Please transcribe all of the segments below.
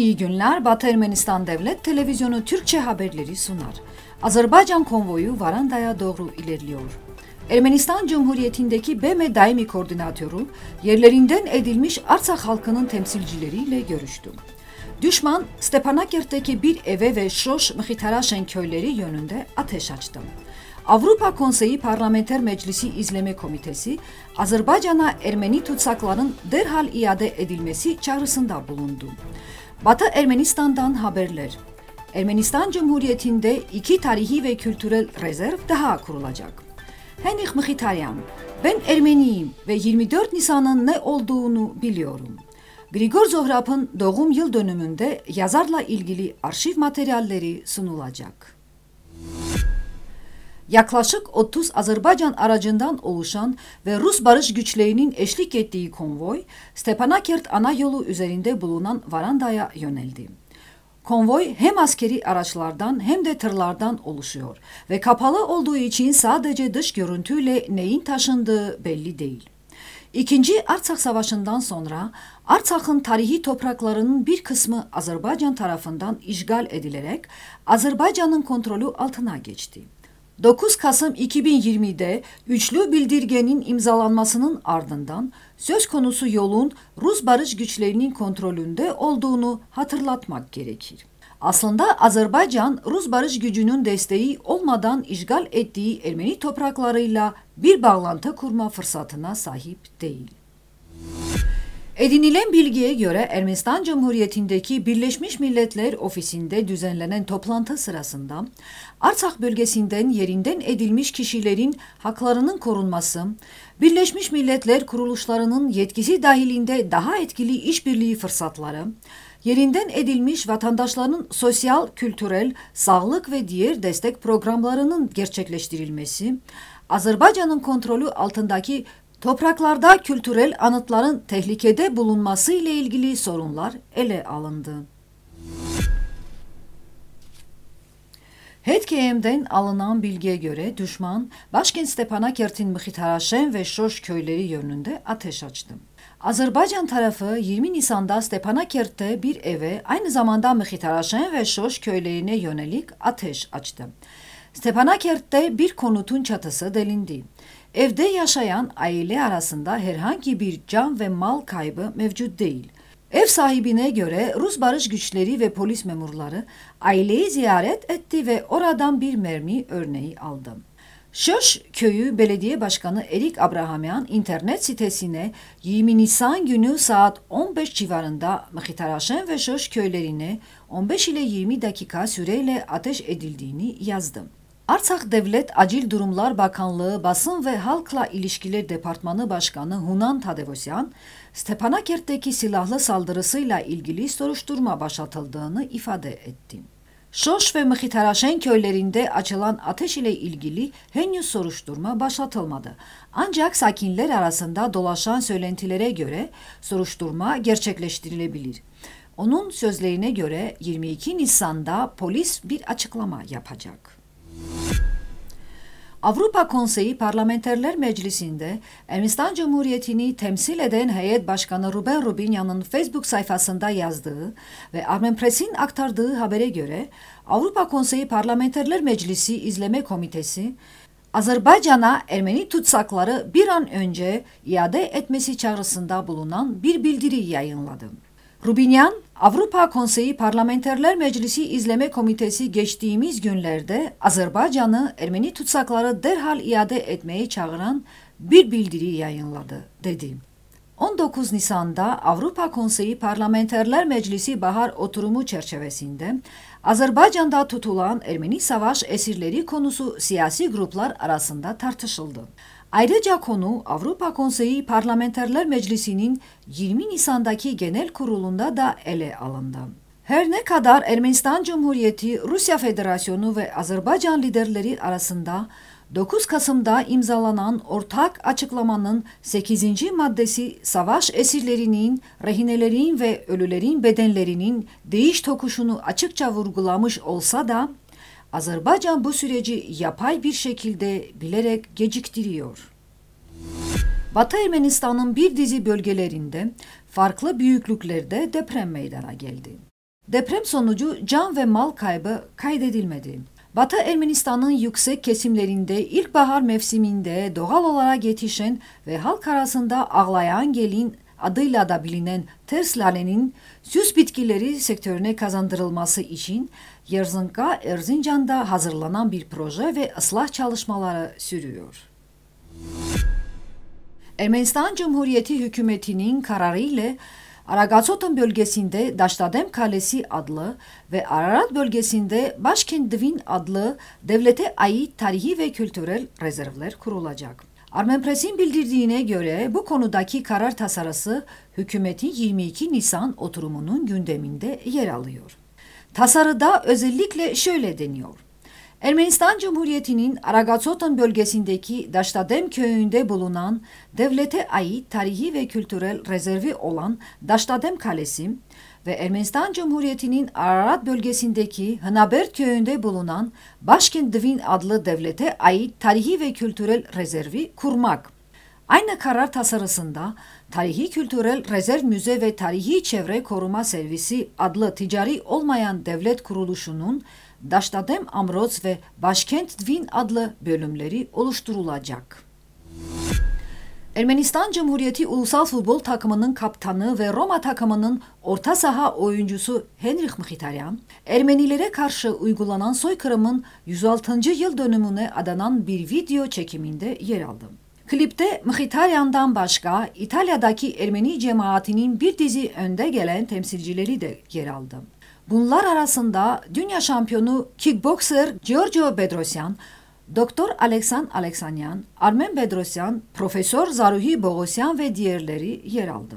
İyi günler. Batı Ermenistan Devlet Televizyonu Türkçe haberleri sunar. Azerbaycan konvoyu Varanda'ya doğru ilerliyor. Ermenistan Cumhuriyeti'ndeki BM daimi koordinatörü yerlerinden edilmiş Arsak halkının temsilcileriyle görüştü. Düşman Stepanakert'teki bir eve ve Şroş Mkhitaraşen köyleri yönünde ateş açtı. Avrupa Konseyi Parlamenter Meclisi İzleme Komitesi, Azerbaycan'a Ermeni tutsakların derhal iade edilmesi çağrısında bulundu. Batı Ermenistan'dan haberler. Ermenistan Cumhuriyeti'nde iki tarihi ve kültürel rezerv daha kurulacak. Henik Mkhitaryan, ben Ermeniyim ve 24 Nisan'ın ne olduğunu biliyorum. Grigor Zohrab'ın doğum yıl dönümünde yazarla ilgili arşiv materyalleri sunulacak yaklaşık 30 Azerbaycan aracından oluşan ve Rus barış güçlerinin eşlik ettiği konvoy Stepanakert ana yolu üzerinde bulunan Varanda'ya yöneldi. Konvoy hem askeri araçlardan hem de tırlardan oluşuyor ve kapalı olduğu için sadece dış görüntüyle neyin taşındığı belli değil. İkinci Artsak Savaşı'ndan sonra Artsak'ın tarihi topraklarının bir kısmı Azerbaycan tarafından işgal edilerek Azerbaycan'ın kontrolü altına geçti. 9 Kasım 2020'de üçlü bildirgenin imzalanmasının ardından söz konusu yolun Rus barış güçlerinin kontrolünde olduğunu hatırlatmak gerekir. Aslında Azerbaycan Rus barış gücünün desteği olmadan işgal ettiği Ermeni topraklarıyla bir bağlantı kurma fırsatına sahip değil. Edinilen bilgiye göre Ermenistan Cumhuriyeti'ndeki Birleşmiş Milletler Ofisi'nde düzenlenen toplantı sırasında Arsak bölgesinden yerinden edilmiş kişilerin haklarının korunması, Birleşmiş Milletler kuruluşlarının yetkisi dahilinde daha etkili işbirliği fırsatları, yerinden edilmiş vatandaşların sosyal, kültürel, sağlık ve diğer destek programlarının gerçekleştirilmesi, Azerbaycan'ın kontrolü altındaki Topraklarda kültürel anıtların tehlikede bulunması ile ilgili sorunlar ele alındı. Hetkeyem'den alınan bilgiye göre düşman başkent Stepanakert'in in ve Şoş köyleri yönünde ateş açtı. Azerbaycan tarafı 20 Nisan'da Stepanakert'te bir eve aynı zamanda Mıhitaraşen ve Şoş köylerine yönelik ateş açtı. Stepanakert'te bir konutun çatısı delindi. Evde yaşayan aile arasında herhangi bir can ve mal kaybı mevcut değil. Ev sahibine göre Rus barış güçleri ve polis memurları aileyi ziyaret etti ve oradan bir mermi örneği aldı. Şöş Köyü Belediye Başkanı Erik Abrahamyan internet sitesine 20 Nisan günü saat 15 civarında Mıhtaraşen ve Şöş köylerine 15 ile 20 dakika süreyle ateş edildiğini yazdı. Arsak Devlet Acil Durumlar Bakanlığı Basın ve Halkla İlişkiler Departmanı Başkanı Hunan Tadevosyan, Stepanakert'teki silahlı saldırısıyla ilgili soruşturma başlatıldığını ifade etti. Şoş ve Mıhitaraşen köylerinde açılan ateş ile ilgili henüz soruşturma başlatılmadı. Ancak sakinler arasında dolaşan söylentilere göre soruşturma gerçekleştirilebilir. Onun sözlerine göre 22 Nisan'da polis bir açıklama yapacak. Avrupa Konseyi Parlamenterler Meclisi'nde Ermenistan Cumhuriyeti'ni temsil eden heyet başkanı Ruben Rubinyan'ın Facebook sayfasında yazdığı ve Armen Armenpres'in aktardığı habere göre Avrupa Konseyi Parlamenterler Meclisi İzleme Komitesi Azerbaycan'a Ermeni tutsakları bir an önce iade etmesi çağrısında bulunan bir bildiri yayınladı. Rubinyan, Avrupa Konseyi Parlamenterler Meclisi İzleme Komitesi geçtiğimiz günlerde Azerbaycan'ı Ermeni tutsakları derhal iade etmeye çağıran bir bildiri yayınladı, dedi. 19 Nisan'da Avrupa Konseyi Parlamenterler Meclisi bahar oturumu çerçevesinde Azerbaycan'da tutulan Ermeni savaş esirleri konusu siyasi gruplar arasında tartışıldı. Ayrıca konu Avrupa Konseyi Parlamenterler Meclisi'nin 20 Nisan'daki genel kurulunda da ele alındı. Her ne kadar Ermenistan Cumhuriyeti, Rusya Federasyonu ve Azerbaycan liderleri arasında 9 Kasım'da imzalanan ortak açıklamanın 8. maddesi savaş esirlerinin, rehinelerin ve ölülerin bedenlerinin değiş tokuşunu açıkça vurgulamış olsa da Azerbaycan bu süreci yapay bir şekilde bilerek geciktiriyor. Batı Ermenistan'ın bir dizi bölgelerinde farklı büyüklüklerde deprem meydana geldi. Deprem sonucu can ve mal kaybı kaydedilmedi. Batı Ermenistan'ın yüksek kesimlerinde ilkbahar mevsiminde doğal olarak yetişen ve halk arasında ağlayan gelin adıyla da bilinen ters lalenin süs bitkileri sektörüne kazandırılması için Yerzınka Erzincan'da hazırlanan bir proje ve ıslah çalışmaları sürüyor. Ermenistan Cumhuriyeti hükümetinin kararı ile Aragazotan bölgesinde Daştadem Kalesi adlı ve Ararat bölgesinde Başkent Divin adlı devlete ait tarihi ve kültürel rezervler kurulacak. Armenpres'in bildirdiğine göre bu konudaki karar tasarısı hükümetin 22 Nisan oturumunun gündeminde yer alıyor. Tasarıda özellikle şöyle deniyor. Ermenistan Cumhuriyeti'nin Aragatsotan bölgesindeki Daştadem köyünde bulunan devlete ait tarihi ve kültürel rezervi olan Daştadem Kalesi ve Ermenistan Cumhuriyeti'nin Ararat bölgesindeki Hınabert köyünde bulunan Başkent Dvin adlı devlete ait tarihi ve kültürel rezervi kurmak. Aynı karar tasarısında Tarihi Kültürel Rezerv Müze ve Tarihi Çevre Koruma Servisi adlı ticari olmayan devlet kuruluşunun Daştadem Amroz ve Başkent Dvin adlı bölümleri oluşturulacak. Ermenistan Cumhuriyeti Ulusal Futbol Takımının kaptanı ve Roma takımının orta saha oyuncusu Henrik Mkhitaryan, Ermenilere karşı uygulanan soykırımın 106. yıl dönümüne adanan bir video çekiminde yer aldı. Klipte Mkhitaryan'dan başka İtalya'daki Ermeni cemaatinin bir dizi önde gelen temsilcileri de yer aldı. Bunlar arasında dünya şampiyonu kickboxer Giorgio Bedrosyan, Doktor Aleksan Aleksanyan, Armen Bedrosyan, Profesör Zaruhi Bogosyan ve diğerleri yer aldı.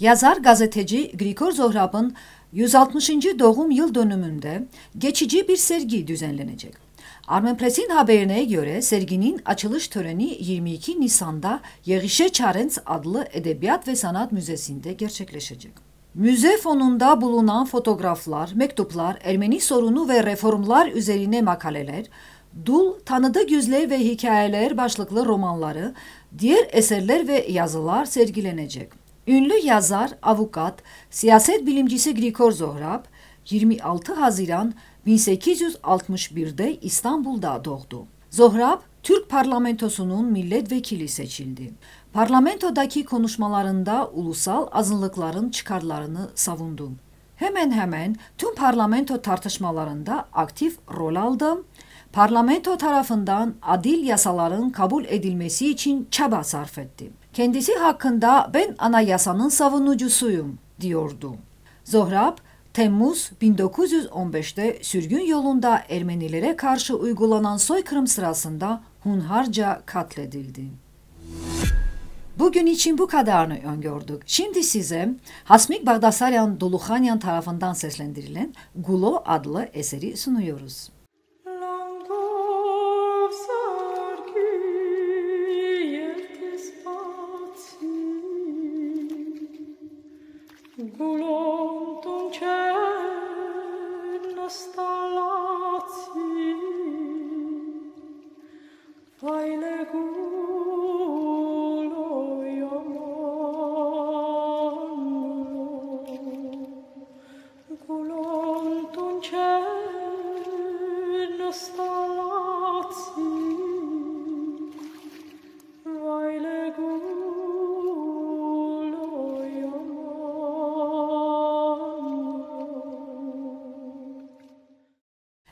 Yazar gazeteci Grigor Zohrab'ın 160. doğum yıl dönümünde geçici bir sergi düzenlenecek. Armenpres'in haberine göre serginin açılış töreni 22 Nisan'da Yerişe Çarens adlı Edebiyat ve Sanat Müzesi'nde gerçekleşecek. Müze fonunda bulunan fotoğraflar, mektuplar, Ermeni sorunu ve reformlar üzerine makaleler, Dul, Tanıdık Yüzler ve Hikayeler başlıklı romanları, diğer eserler ve yazılar sergilenecek. Ünlü yazar, avukat, siyaset bilimcisi Grigor Zohrab, 26 Haziran 1861'de İstanbul'da doğdu. Zohrab, Türk parlamentosunun milletvekili seçildi. Parlamentodaki konuşmalarında ulusal azınlıkların çıkarlarını savundu. Hemen hemen tüm parlamento tartışmalarında aktif rol aldı. Parlamento tarafından adil yasaların kabul edilmesi için çaba sarf etti. Kendisi hakkında ben anayasanın savunucusuyum diyordu. Zohrab, Temmuz 1915'te sürgün yolunda Ermenilere karşı uygulanan soykırım sırasında hunharca katledildi. Bugün için bu kadarını öngördük. Şimdi size Hasmik Bagdasaryan Doluhanyan tarafından seslendirilen Gulo adlı eseri sunuyoruz. Gulo